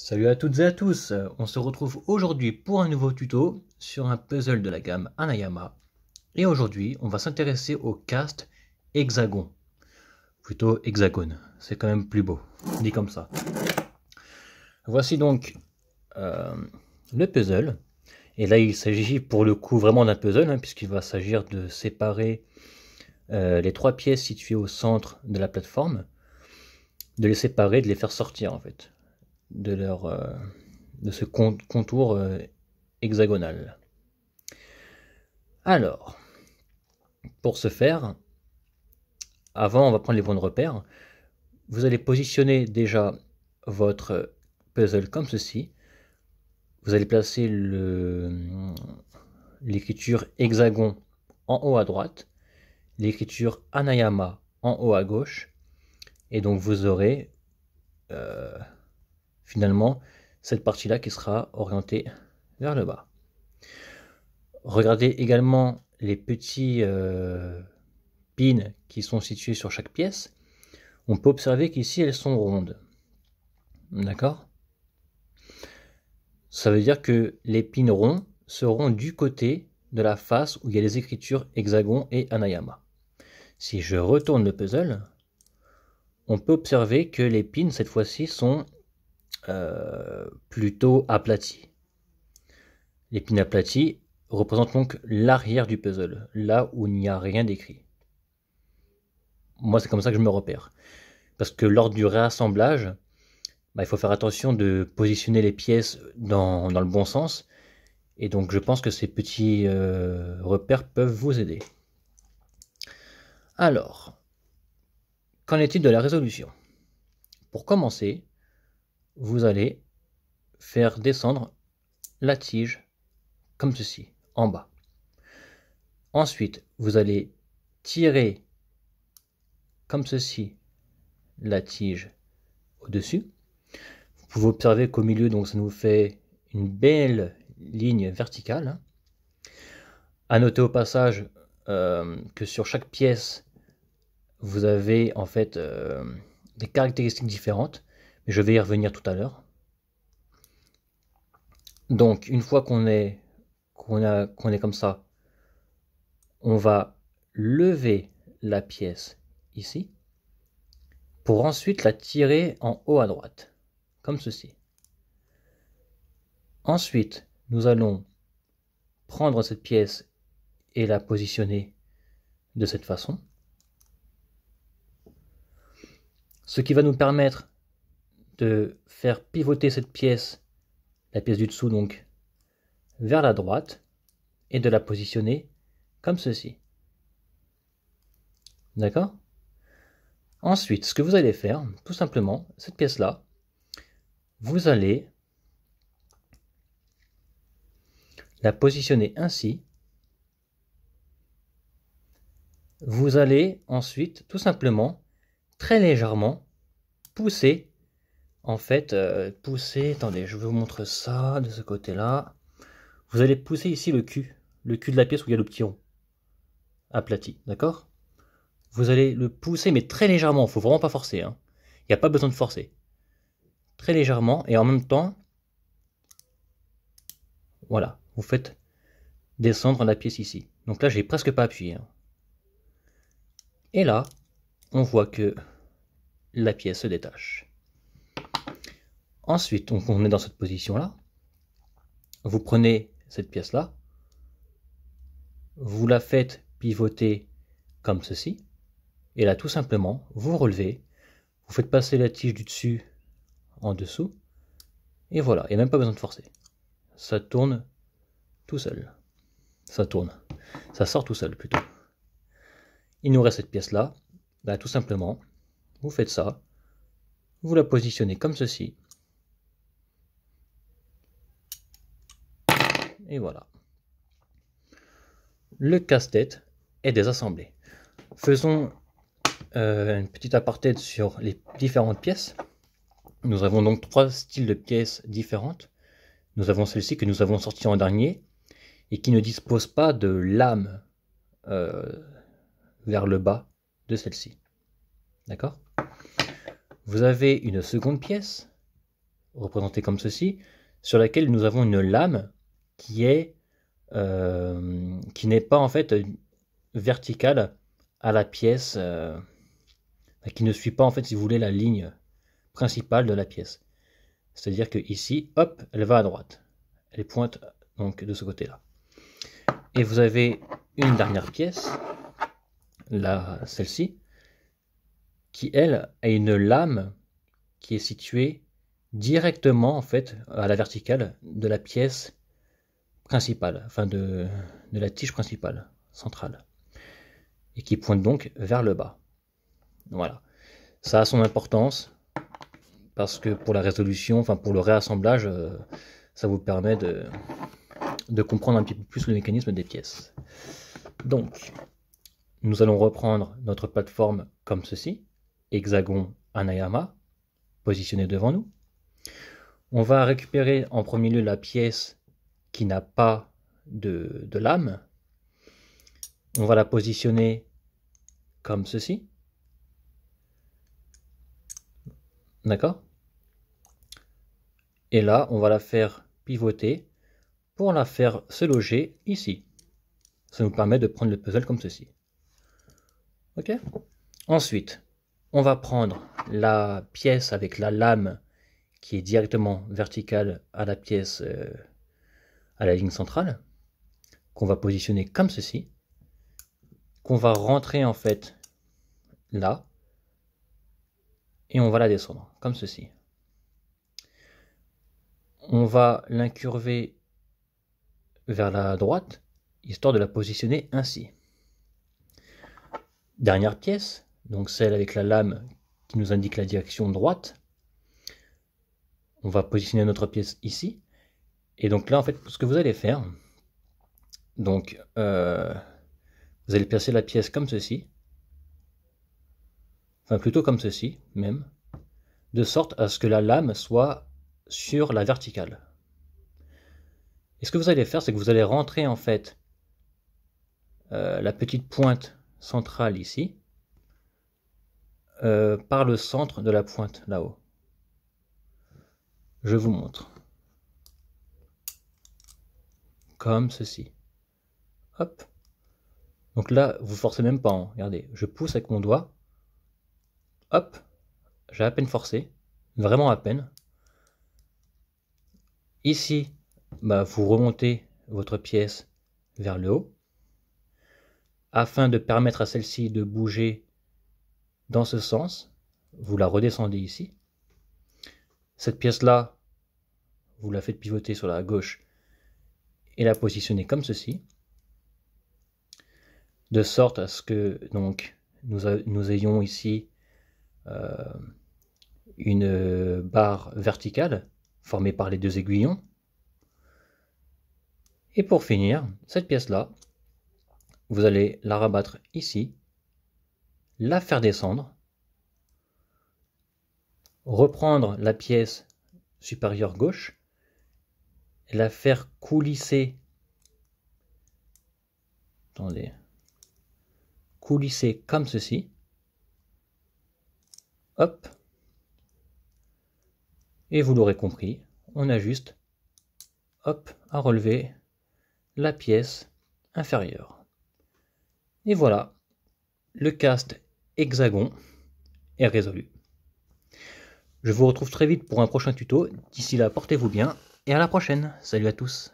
Salut à toutes et à tous, on se retrouve aujourd'hui pour un nouveau tuto sur un puzzle de la gamme Anayama. Et aujourd'hui, on va s'intéresser au cast hexagon. Plutôt hexagone, c'est quand même plus beau, dit comme ça. Voici donc euh, le puzzle. Et là, il s'agit pour le coup vraiment d'un puzzle, hein, puisqu'il va s'agir de séparer euh, les trois pièces situées au centre de la plateforme, de les séparer, de les faire sortir en fait de, leur, euh, de ce contour euh, hexagonal. Alors, pour ce faire, avant, on va prendre les points de repère. Vous allez positionner déjà votre puzzle comme ceci. Vous allez placer l'écriture hexagon en haut à droite, l'écriture anayama en haut à gauche, et donc vous aurez euh, finalement cette partie-là qui sera orientée vers le bas. Regardez également les petits euh, pins qui sont situés sur chaque pièce. On peut observer qu'ici elles sont rondes. D'accord Ça veut dire que les pins ronds seront du côté de la face où il y a les écritures hexagon et anayama. Si je retourne le puzzle, on peut observer que les pins cette fois-ci sont euh, plutôt aplati. L'épine aplatie représente donc l'arrière du puzzle, là où il n'y a rien d'écrit. Moi, c'est comme ça que je me repère. Parce que lors du réassemblage, bah, il faut faire attention de positionner les pièces dans, le bon sens. Et donc, je pense que ces petits euh, repères peuvent vous aider. Alors, qu'en est-il de la résolution Pour commencer, vous allez faire descendre la tige comme ceci, en bas. Ensuite, vous allez tirer comme ceci la tige au-dessus. Vous pouvez observer qu'au milieu, donc, ça nous fait une belle ligne verticale. À noter au passage euh, que sur chaque pièce, vous avez en fait euh, des caractéristiques différentes. Je vais y revenir tout à l'heure. Donc, une fois qu'on est, qu'on a, qu'on est comme ça, on va lever la pièce ici pour ensuite la tirer en haut à droite, comme ceci. Ensuite, nous allons prendre cette pièce et la positionner de cette façon. Ce qui va nous permettre de faire pivoter cette pièce, la pièce du dessous donc, vers la droite et de la positionner comme ceci. D'accord Ensuite, ce que vous allez faire, tout simplement, cette pièce-là, vous allez la positionner ainsi. Vous allez ensuite, tout simplement, très légèrement, pousser en fait, euh, pousser, attendez, je vous montre ça de ce côté-là. Vous allez pousser ici le cul, le cul de la pièce où il y a le petit rond, aplati, d'accord Vous allez le pousser, mais très légèrement, il faut vraiment pas forcer, hein. il n'y a pas besoin de forcer. Très légèrement, et en même temps, voilà, vous faites descendre la pièce ici. Donc là, j'ai presque pas appuyé. Hein. Et là, on voit que la pièce se détache. Ensuite, on, est dans cette position-là. Vous prenez cette pièce-là. Vous la faites pivoter comme ceci. Et là, tout simplement, vous relevez. Vous faites passer la tige du dessus en dessous. Et voilà, il n'y a même pas besoin de forcer. Ça tourne tout seul. Ça tourne. Ça sort tout seul plutôt. Il nous reste cette pièce là. tout simplement, vous faites ça. Vous la positionnez comme ceci. et voilà. Le casse-tête est désassemblé. Faisons euh, une petite aparté sur les différentes pièces. Nous avons donc trois styles de pièces différentes. Nous avons celle-ci que nous avons sortie en dernier et qui ne dispose pas de lame euh, vers le bas de celle-ci. D'accord Vous avez une seconde pièce, représentée comme ceci, sur laquelle nous avons une lame qui est euh, qui n'est pas en fait verticale à la pièce, euh, qui ne suit pas en fait, si vous voulez, la ligne principale de la pièce. C'est-à-dire que ici, hop, elle va à droite. Elle pointe donc de ce côté-là. Et vous avez une dernière pièce, là, celle-ci, qui elle a une lame qui est située directement en fait à la verticale de la pièce principale, enfin de, la tige principale, centrale, et qui pointe donc vers le bas. Voilà. Ça a son importance, parce que pour la résolution, enfin pour le réassemblage, euh, ça vous permet de, de comprendre un petit peu plus le mécanisme des pièces. Donc, nous allons reprendre notre plateforme comme ceci, hexagon anayama, positionné devant nous. On va récupérer en premier lieu la pièce qui n'a pas de, lame, on va la positionner comme ceci. D'accord Et là, on va la faire pivoter pour la faire se loger ici. Ça nous permet de prendre le puzzle comme ceci. Ok Ensuite, on va prendre la pièce avec la lame qui est directement verticale à la pièce euh, à la ligne centrale, qu'on va positionner comme ceci, qu'on va rentrer en fait là, et on va la descendre, comme ceci. On va l'incurver vers la droite, histoire de la positionner ainsi. Dernière pièce, donc celle avec la lame qui nous indique la direction droite. On va positionner notre pièce ici. Et donc là, en fait, ce que vous allez faire, donc, euh, vous allez placer la pièce comme ceci. Enfin, plutôt comme ceci, même. De sorte à ce que la lame soit sur la verticale. Et ce que vous allez faire, c'est que vous allez rentrer, en fait, euh, la petite pointe centrale ici, euh, par le centre de la pointe là-haut. Je vous montre. comme ceci. Hop. Donc là, vous forcez même pas. Hein. Regardez, je pousse avec mon doigt. Hop. J'ai à peine forcé. Vraiment à peine. Ici, bah, vous remontez votre pièce vers le haut afin de permettre à celle-ci de bouger dans ce sens, vous la redescendez ici. Cette pièce-là, vous la faites pivoter sur la gauche et la positionner comme ceci, de sorte à ce que donc nous, ayons ici euh, une barre verticale formée par les deux aiguillons. Et pour finir, cette pièce-là, vous allez la rabattre ici, la faire descendre, reprendre la pièce supérieure gauche, la faire coulisser. Attendez. Coulisser comme ceci. Hop. Et vous l'aurez compris, on a juste hop, à relever la pièce inférieure. Et voilà, le cast hexagon est résolu. Je vous retrouve très vite pour un prochain tuto. D'ici là, portez-vous bien et à la prochaine. Salut à tous.